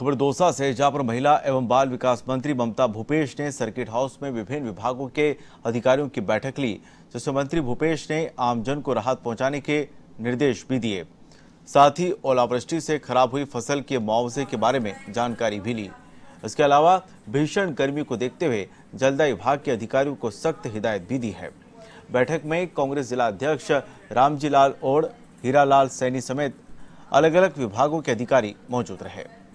खबर तो दोसा से जहां पर महिला एवं बाल विकास मंत्री ममता भूपेश ने सर्किट हाउस में विभिन्न विभागों के अधिकारियों की बैठक ली जिसमें मंत्री भूपेश ने आमजन को राहत पहुंचाने के निर्देश भी दिए साथ ही ओलावृष्टि से खराब हुई फसल के मुआवजे के बारे में जानकारी भी ली इसके अलावा भीषण गर्मी को देखते हुए जलदाय विभाग के अधिकारियों को सख्त हिदायत भी दी है बैठक में कांग्रेस जिला अध्यक्ष रामजी लाल और हीरालाल सैनी समेत अलग अलग विभागों के अधिकारी मौजूद रहे